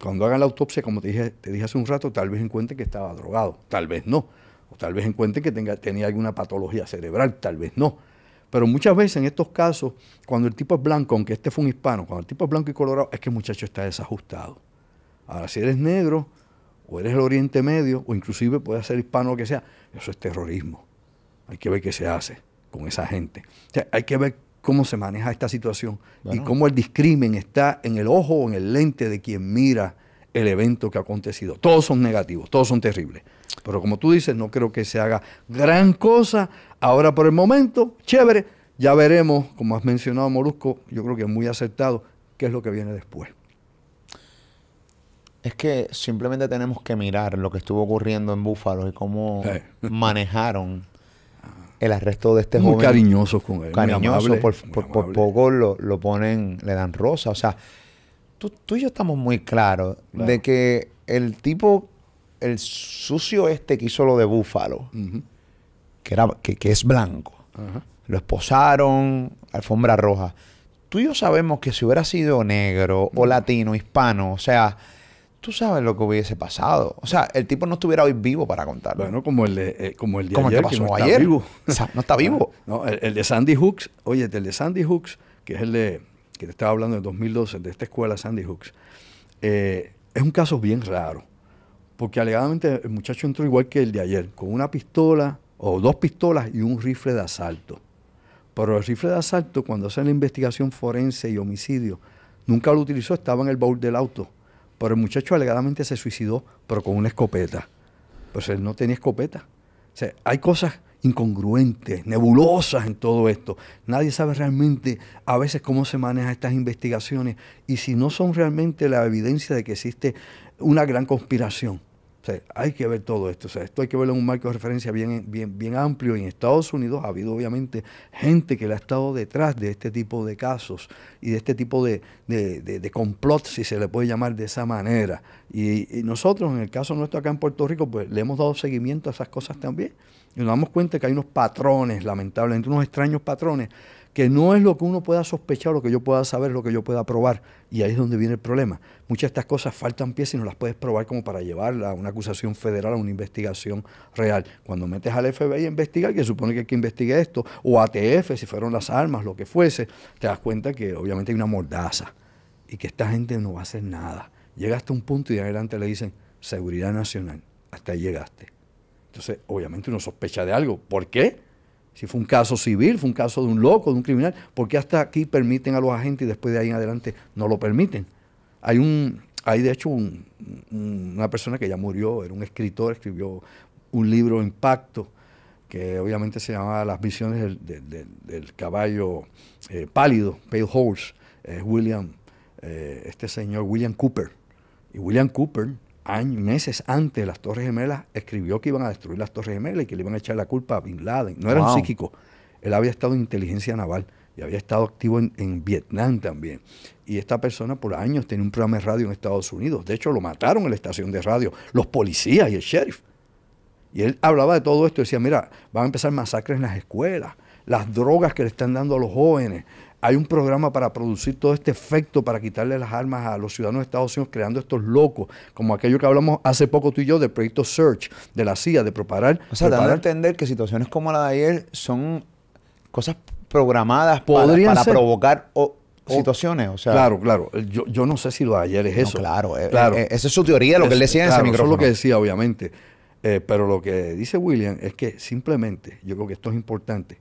Cuando hagan la autopsia, como te dije, te dije hace un rato, tal vez encuentren que estaba drogado, tal vez no. O tal vez encuentren que tenga, tenía alguna patología cerebral, tal vez no. Pero muchas veces en estos casos, cuando el tipo es blanco, aunque este fue un hispano, cuando el tipo es blanco y colorado, es que el muchacho está desajustado. Ahora, si eres negro, o eres el Oriente Medio, o inclusive puedes ser hispano o lo que sea, eso es terrorismo. Hay que ver qué se hace con esa gente. O sea, hay que ver cómo se maneja esta situación y cómo el discrimen está en el ojo o en el lente de quien mira el evento que ha acontecido. Todos son negativos, todos son terribles. Pero como tú dices, no creo que se haga gran cosa. Ahora por el momento, chévere, ya veremos, como has mencionado Molusco, yo creo que es muy aceptado, qué es lo que viene después. Es que simplemente tenemos que mirar lo que estuvo ocurriendo en Búfalo y cómo manejaron el arresto de este muy cariñosos con él. Cariñoso. por, poco lo, ponen, le dan rosa. O sea, tú, y yo estamos muy claros de que el tipo, el sucio este que hizo lo de Búfalo, que, era, que, es blanco, lo esposaron, alfombra roja. Tú y yo sabemos que si hubiera sido negro o latino, hispano, o sea, tú sabes lo que hubiese pasado. O sea, el tipo no estuviera hoy vivo para contarlo. Bueno, como el de, eh, como el de ayer, que no Está vivo. Ah, no está vivo. no, el, de Sandy Hooks, oye, el de Sandy Hooks, que es el de, que te estaba hablando en 2012, de esta escuela Sandy Hooks, eh, es un caso bien raro. Porque alegadamente el muchacho entró igual que el de ayer, con una pistola o dos pistolas y un rifle de asalto. Pero el rifle de asalto, cuando hacen la investigación forense y homicidio, nunca lo utilizó, estaba en el baúl del auto pero el muchacho alegadamente se suicidó, pero con una escopeta. Pues él no tenía escopeta. O sea, hay cosas incongruentes, nebulosas en todo esto. Nadie sabe realmente a veces cómo se manejan estas investigaciones y si no son realmente la evidencia de que existe una gran conspiración hay que ver todo esto. sea, esto hay que verlo en un marco de referencia bien, bien, bien amplio. en Estados Unidos ha habido obviamente gente que le ha estado detrás de este tipo de casos y de este tipo de, complot, si se le puede llamar de esa manera. Y, y, nosotros, en el caso nuestro acá en Puerto Rico, pues le hemos dado seguimiento a esas cosas también. Y nos damos cuenta que hay unos patrones, lamentablemente, unos extraños patrones que no es lo que uno pueda sospechar, lo que yo pueda saber, lo que yo pueda probar. Y ahí es donde viene el problema. Muchas de estas cosas faltan piezas y no las puedes probar como para llevarla a una acusación federal, a una investigación real. Cuando metes al FBI a investigar, que supone que hay que investigue esto, o ATF, si fueron las armas, lo que fuese, te das cuenta que obviamente hay una mordaza y que esta gente no va a hacer nada. Llega hasta un punto y de adelante le dicen, seguridad nacional, hasta ahí llegaste. Entonces, obviamente uno sospecha de algo. ¿Por qué? Si fue un caso civil, fue un caso de un loco, de un criminal, ¿por qué hasta aquí permiten a los agentes y después de ahí en adelante no lo permiten. Hay un, hay de hecho una persona que ya murió, era un escritor, escribió un libro Impacto, que obviamente se llamaba Las visiones del, caballo eh, pálido, Pale Horse, es William, eh, este señor William Cooper. Y William Cooper años, meses antes de las Torres Gemelas, escribió que iban a destruir las Torres Gemelas y que le iban a echar la culpa a Bin Laden. No era un psíquico. Él había estado en inteligencia naval y había estado activo en, en, Vietnam también. Y esta persona por años tenía un programa de radio en Estados Unidos. De hecho, lo mataron en la estación de radio, los policías y el sheriff. Y él hablaba de todo esto y decía, mira, van a empezar masacres en las escuelas, las drogas que le están dando a los jóvenes, hay un programa para producir todo este efecto, para quitarle las armas a los ciudadanos de Estados Unidos, creando estos locos, como aquello que hablamos hace poco tú y yo del proyecto Search de la CIA, de preparar. O sea, dando a entender que situaciones como la de ayer son cosas programadas Podrían para, provocar situaciones. O sea, claro, claro. Yo, no sé si lo de ayer es eso. Claro, eh, claro. Eh, esa es su teoría, lo que él decía en ese micrófono. Eso es lo que decía, obviamente. Eh, pero lo que dice William es que simplemente, yo creo que esto es importante,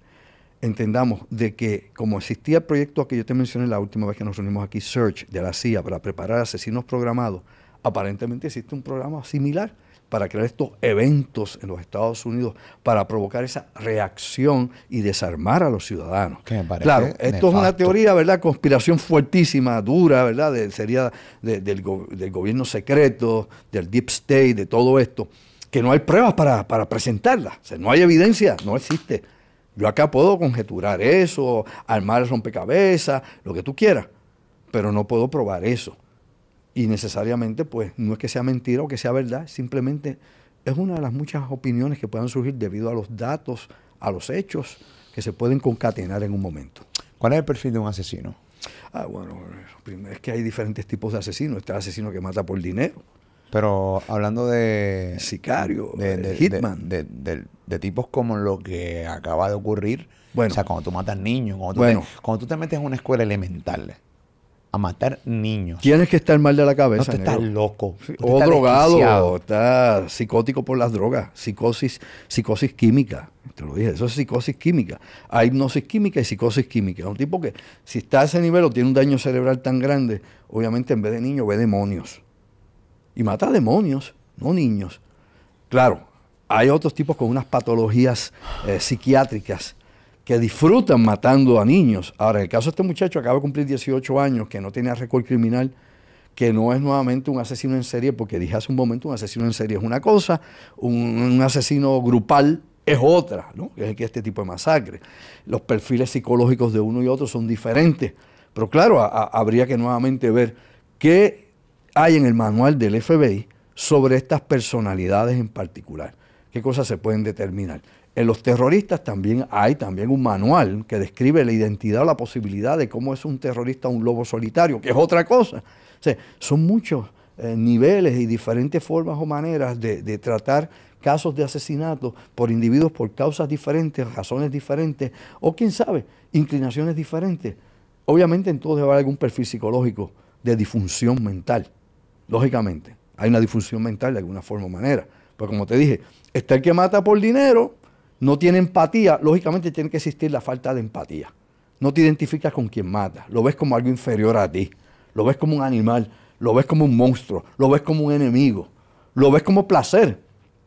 entendamos de que como existía el proyecto que yo te mencioné la última vez que nos reunimos aquí, Search, de la CIA, para preparar asesinos programados, aparentemente existe un programa similar para crear estos eventos en los Estados Unidos para provocar esa reacción y desarmar a los ciudadanos. claro, esto es una teoría, ¿verdad? Conspiración fuertísima, dura, ¿verdad? sería del, gobierno secreto, del deep state, de todo esto, que no hay pruebas para, para presentarla. no hay evidencia, no existe. Yo acá puedo conjeturar eso, armar el rompecabezas, lo que tú quieras, pero no puedo probar eso. Y necesariamente, pues, no es que sea mentira o que sea verdad, simplemente es una de las muchas opiniones que puedan surgir debido a los datos, a los hechos que se pueden concatenar en un momento. ¿Cuál es el perfil de un asesino? Ah, bueno, es que hay diferentes tipos de asesinos. Está el asesino que mata por dinero pero hablando de... Sicario, de, Hitman. De, tipos como lo que acaba de ocurrir. O sea, cuando tú matas niños, cuando tú, te, metes en una escuela elemental a matar niños. Tienes que estar mal de la cabeza. No, estás loco. o drogado, o está psicótico por las drogas, psicosis, psicosis química. Te lo dije, eso es psicosis química. Hay hipnosis química y psicosis química. un tipo que, si está a ese nivel o tiene un daño cerebral tan grande, obviamente en vez de niño ve demonios y mata demonios, no niños. Claro, hay otros tipos con unas patologías eh, psiquiátricas que disfrutan matando a niños. Ahora, en el caso de este muchacho acaba de cumplir 18 años, que no tiene récord criminal, que no es nuevamente un asesino en serie, porque dije hace un momento, un asesino en serie es una cosa, un, asesino grupal es otra, ¿no? Es que este tipo de masacre. Los perfiles psicológicos de uno y otro son diferentes. Pero claro, habría que nuevamente ver qué hay en el manual del FBI sobre estas personalidades en particular? ¿Qué cosas se pueden determinar? En los terroristas también hay también un manual que describe la identidad o la posibilidad de cómo es un terrorista un lobo solitario, que es otra cosa. son muchos eh, niveles y diferentes formas o maneras de, tratar casos de asesinato por individuos por causas diferentes, razones diferentes o quién sabe, inclinaciones diferentes. Obviamente en todos debe haber algún perfil psicológico de disfunción mental. Lógicamente, hay una difusión mental de alguna forma o manera. Pero como te dije, está el que mata por dinero, no tiene empatía, lógicamente tiene que existir la falta de empatía. No te identificas con quien mata, lo ves como algo inferior a ti, lo ves como un animal, lo ves como un monstruo, lo ves como un enemigo, lo ves como placer.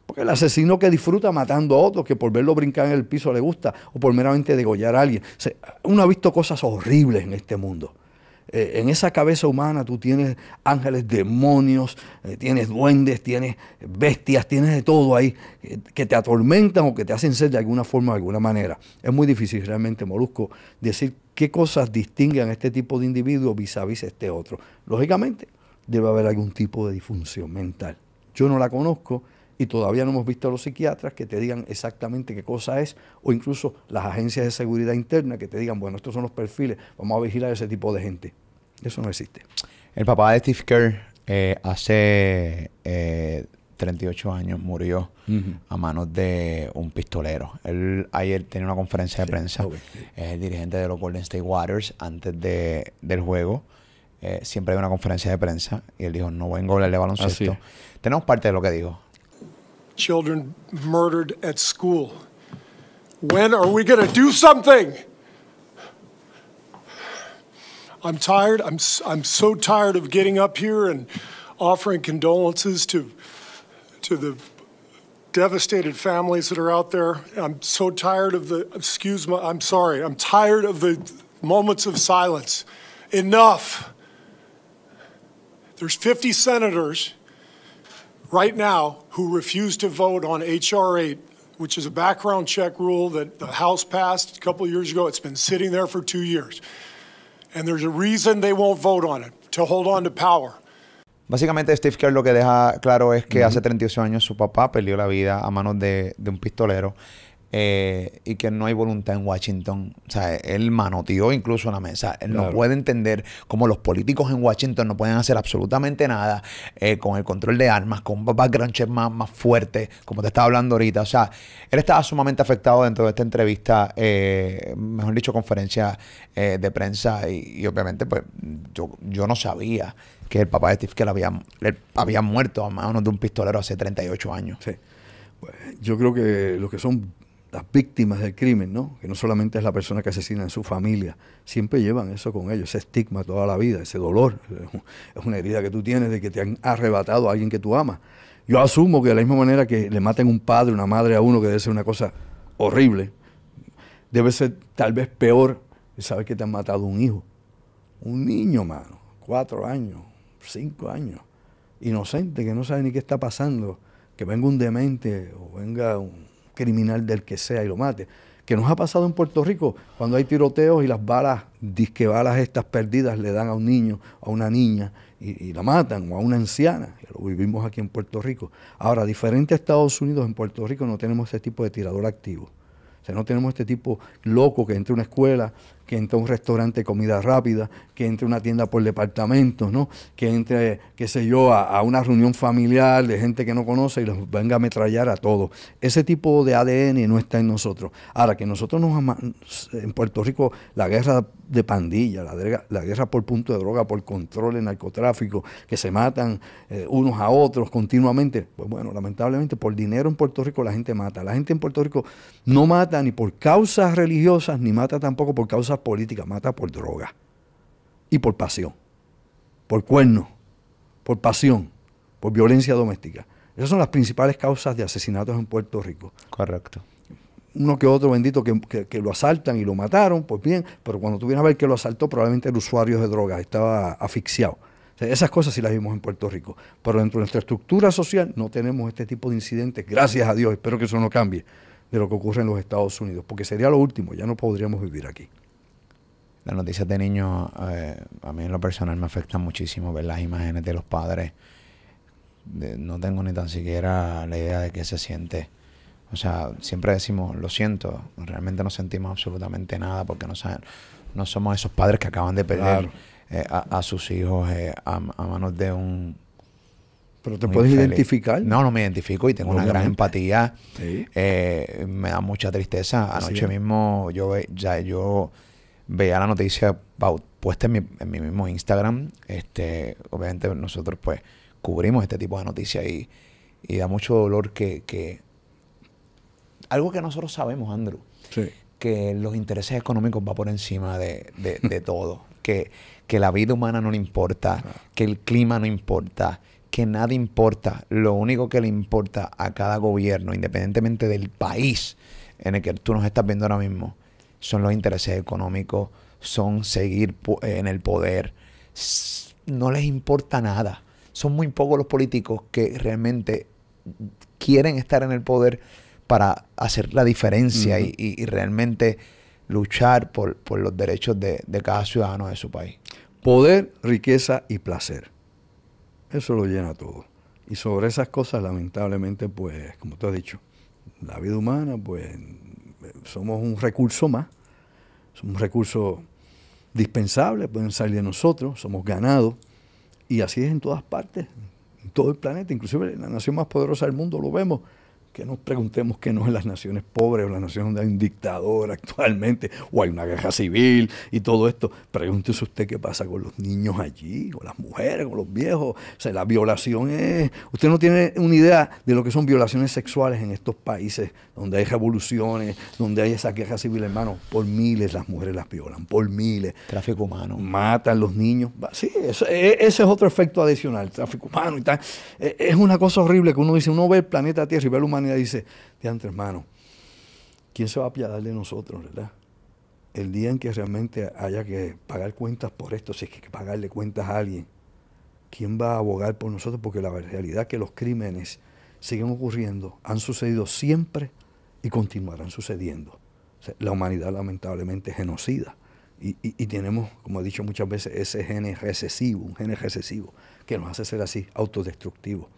Porque el asesino que disfruta matando a otro, que por verlo brincar en el piso le gusta, o por meramente degollar a alguien. uno ha visto cosas horribles en este mundo. Eh, en esa cabeza humana tú tienes ángeles, demonios, eh, tienes duendes, tienes bestias, tienes de todo ahí eh, que te atormentan o que te hacen ser de alguna forma, de alguna manera. Es muy difícil realmente, Molusco, decir qué cosas distinguen a este tipo de individuo vis a vis a este otro. Lógicamente, debe haber algún tipo de disfunción mental. Yo no la conozco, y todavía no hemos visto a los psiquiatras que te digan exactamente qué cosa es, o incluso las agencias de seguridad interna que te digan, bueno, estos son los perfiles, vamos a vigilar a ese tipo de gente. Eso no existe. El papá de Steve Kerr eh, hace 38 eh, años murió a manos de un pistolero. Él ayer tenía una conferencia de prensa, es el dirigente de los Golden State Waters antes de, del juego. Eh, siempre hay una conferencia de prensa y él dijo, no voy a hablar baloncesto. Ah, Tenemos parte de lo que dijo. children murdered at school. When are we going to do something? I'm tired. I'm, I'm so tired of getting up here and offering condolences to, to the devastated families that are out there. I'm so tired of the, excuse me, I'm sorry, I'm tired of the moments of silence. Enough. There's 50 senators right now who refuse to vote on H.R. 8, which is a background check rule that the House passed a couple years ago. It's been sitting there for two years. And there's a reason they won't vote on it, to hold on to power. Básicamente Steve Kerr lo que deja claro es que mm -hmm. hace 38 años su papá perdió la vida a manos de, de un pistolero. Eh, y que no hay voluntad en Washington. O sea, él manoteó incluso en la mesa. Él no puede entender cómo los políticos en Washington no pueden hacer absolutamente nada eh, con el control de armas, con un background check más, más fuerte, como te estaba hablando ahorita. O sea, él estaba sumamente afectado dentro de esta entrevista, eh, mejor dicho, conferencia de prensa y, obviamente pues yo, yo no sabía que el papá de Steve Kell había, había muerto a manos de un pistolero hace 38 años. Sí. Yo creo que los que son las víctimas del crimen, ¿no? que no solamente es la persona que asesina en su familia, siempre llevan eso con ellos, ese estigma toda la vida, ese dolor, es una herida que tú tienes de que te han arrebatado a alguien que tú amas. Yo asumo que de la misma manera que le maten un padre, una madre a uno, que debe ser una cosa horrible, debe ser tal vez peor saber que te han matado un hijo, un niño, mano, cuatro años, cinco años, inocente, que no sabe ni qué está pasando, que venga un demente o venga un criminal del que sea y lo mate. Que nos ha pasado en Puerto Rico cuando hay tiroteos y las balas, disque balas estas perdidas le dan a un niño, a una niña y, la matan, o a una anciana. Lo vivimos aquí en Puerto Rico. Ahora, diferente a Estados Unidos, en Puerto Rico no tenemos ese tipo de tirador activo. O sea, no tenemos este tipo loco que entre a una escuela, que entre un restaurante de comida rápida, que entre una tienda por departamentos, ¿no? que entre, qué sé yo, a, una reunión familiar de gente que no conoce y los venga a ametrallar a todos. Ese tipo de ADN no está en nosotros. Ahora, que nosotros nos en Puerto Rico, la guerra de pandilla, la, la guerra por punto de droga, por control de narcotráfico, que se matan eh, unos a otros continuamente, pues bueno, lamentablemente por dinero en Puerto Rico la gente mata. La gente en Puerto Rico no mata ni por causas religiosas, ni mata tampoco por causas política, mata por droga y por pasión, por cuerno, por pasión, por violencia doméstica. Esas son las principales causas de asesinatos en Puerto Rico. Correcto. Uno que otro bendito que, lo asaltan y lo mataron, pues bien, pero cuando tuviera a ver que lo asaltó, probablemente el usuario de drogas estaba asfixiado. esas cosas sí las vimos en Puerto Rico. Pero dentro de nuestra estructura social no tenemos este tipo de incidentes, gracias a Dios, espero que eso no cambie, de lo que ocurre en los Estados Unidos, porque sería lo último, ya no podríamos vivir aquí las noticias de niños, eh, a mí en lo personal me afectan muchísimo ver las imágenes de los padres. no tengo ni tan siquiera la idea de qué se siente. O sea, siempre decimos, lo siento, realmente no sentimos absolutamente nada porque no, saben, no somos esos padres que acaban de perder eh, a, sus hijos eh, a, manos de un... ¿Pero te puedes identificar? No, no me identifico y tengo una gran empatía. me da mucha tristeza. Anoche mismo yo... Ya, yo veía la noticia puesta en mi, en mi mismo Instagram. Este, obviamente nosotros pues cubrimos este tipo de noticias y, y da mucho dolor que, Algo que nosotros sabemos, Andrew, que los intereses económicos va por encima de, de, todo, que, que la vida humana no le importa, ah. que el clima no importa, que nada importa. Lo único que le importa a cada gobierno, independientemente del país en el que tú nos estás viendo ahora mismo, son los intereses económicos, son seguir en el poder. No les importa nada. Son muy pocos los políticos que realmente quieren estar en el poder para hacer la diferencia y, realmente luchar por, los derechos de, de, cada ciudadano de su país. Poder, riqueza y placer. Eso lo llena todo. Y sobre esas cosas, lamentablemente, pues, como tú has dicho, la vida humana, pues, somos un recurso más, somos un recurso dispensable, pueden salir de nosotros, somos ganado, y así es en todas partes, en todo el planeta, inclusive en la nación más poderosa del mundo lo vemos que nos preguntemos que no en las naciones pobres o las naciones donde hay un dictador actualmente o hay una guerra civil y todo esto. Pregúntese usted qué pasa con los niños allí, con las mujeres, con los viejos. O sea, la violación es... Usted no tiene una idea de lo que son violaciones sexuales en estos países donde hay revoluciones, donde hay esa guerra civil, hermano. Por miles las mujeres las violan, por miles. Tráfico humano. Matan los niños. Sí, e, ese es otro efecto adicional, tráfico humano y tal. E, es una cosa horrible que uno dice, uno ve el planeta Tierra y ve el humano dice, de hermano, ¿quién se va a apiadar de nosotros, verdad? El día en que realmente haya que pagar cuentas por esto, si es que hay que pagarle cuentas a alguien, ¿quién va a abogar por nosotros? Porque la realidad es que los crímenes siguen ocurriendo, han sucedido siempre y continuarán sucediendo. la humanidad lamentablemente genocida. Y, tenemos, como he dicho muchas veces, ese gene recesivo, un gene recesivo, que nos hace ser así, autodestructivo.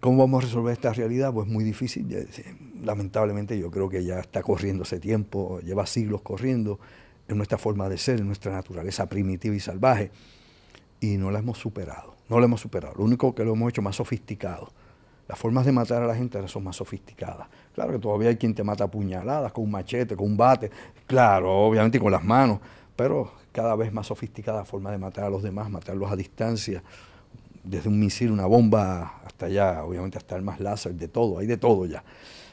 ¿Cómo vamos a resolver esta realidad? Pues muy difícil. Lamentablemente yo creo que ya está corriendo ese tiempo, lleva siglos corriendo, en nuestra forma de ser, en nuestra naturaleza primitiva y salvaje, y no la hemos superado, no la hemos superado. Lo único que lo hemos hecho más sofisticado. Las formas de matar a la gente ahora son más sofisticadas. Claro que todavía hay quien te mata a puñaladas, con un machete, con un bate, claro, obviamente con las manos, pero cada vez más sofisticada forma de matar a los demás, matarlos a distancia desde un misil, una bomba, hasta allá, obviamente hasta el más láser, de todo, hay de todo ya.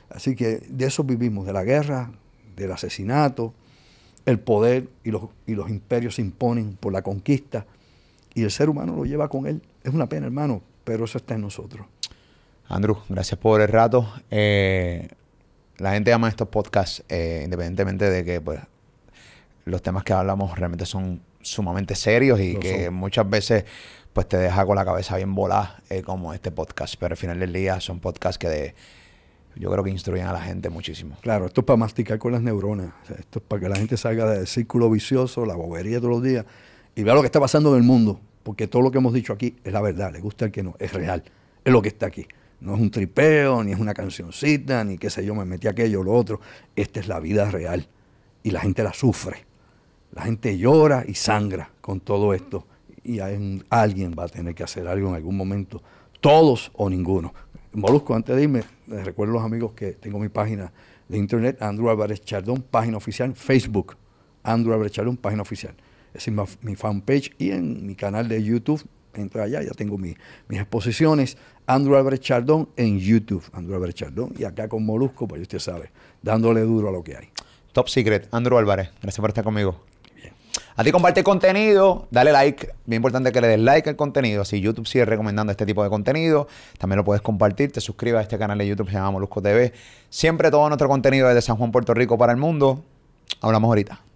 Así que de eso vivimos, de la guerra, del asesinato, el poder y los, imperios se imponen por la conquista y el ser humano lo lleva con él. Es una pena, hermano, pero eso está en nosotros. Andrew, gracias por el rato. Eh, la gente ama estos podcasts, eh, independientemente de que pues, los temas que hablamos realmente son sumamente serios y que muchas veces pues te deja con la cabeza bien volada eh, como este podcast. Pero al final del día son podcasts que de, yo creo que instruyen a la gente muchísimo. Claro, esto es para masticar con las neuronas. esto es para que la gente salga del círculo vicioso, la bobería todos los días y vea lo que está pasando en el mundo. Porque todo lo que hemos dicho aquí es la verdad, le gusta el que no, es real, es lo que está aquí. No es un tripeo, ni es una cancioncita, ni qué sé yo, me metí aquello o lo otro. Esta es la vida real y la gente la sufre. La gente llora y sangra con todo esto y alguien va a tener que hacer algo en algún momento, todos o ninguno. Molusco, antes de irme, les eh, recuerdo a los amigos que tengo mi página de internet, Andrew Álvarez Chardón, página oficial, Facebook, Andrew Álvarez Chardón, página oficial. Esa es mi, fanpage y en mi canal de YouTube, entra allá, ya tengo mis exposiciones, Andrew Álvarez Chardón en YouTube, Andrew Álvarez Chardón, y acá con Molusco, pues usted sabe, dándole duro a lo que hay. Top Secret, Andrew Álvarez, gracias por estar conmigo. A ti comparte contenido, dale like. Bien importante que le des like al contenido. Así YouTube sigue recomendando este tipo de contenido. También lo puedes compartir. Te suscribas a este canal de YouTube que se llama Molusco TV. Siempre todo nuestro contenido desde San Juan, Puerto Rico para el mundo. Hablamos ahorita.